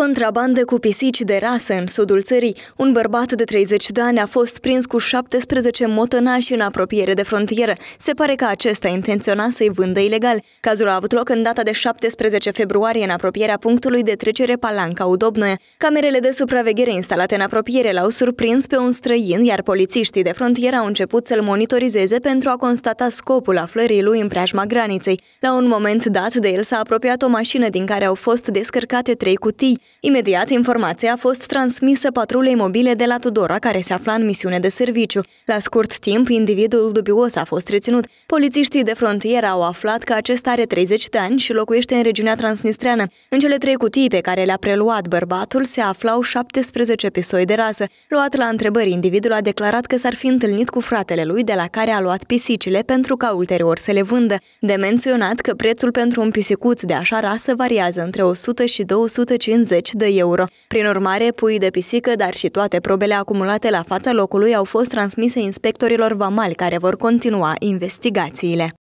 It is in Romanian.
Contrabandă cu pisici de rasă în sudul țării. Un bărbat de 30 de ani a fost prins cu 17 motănași în apropiere de frontieră. Se pare că acesta intenționa să-i vândă ilegal. Cazul a avut loc în data de 17 februarie în apropierea punctului de trecere Palanca-Udobnoe. Camerele de supraveghere instalate în apropiere l-au surprins pe un străin, iar polițiștii de frontieră au început să-l monitorizeze pentru a constata scopul aflării lui în preajma graniței. La un moment dat de el s-a apropiat o mașină din care au fost descărcate trei cutii. Imediat, informația a fost transmisă patrulei mobile de la Tudora, care se afla în misiune de serviciu. La scurt timp, individul dubios a fost reținut. Polițiștii de frontieră au aflat că acesta are 30 de ani și locuiește în regiunea transnistreană. În cele trei cutii pe care le-a preluat bărbatul se aflau 17 pisoi de rasă. Luat la întrebări, individul a declarat că s-ar fi întâlnit cu fratele lui, de la care a luat pisicile pentru ca ulterior să le vândă. De menționat că prețul pentru un pisicuț de așa rasă variază între 100 și 250 de euro. Prin urmare, pui de pisică, dar și toate probele acumulate la fața locului au fost transmise inspectorilor vamali care vor continua investigațiile.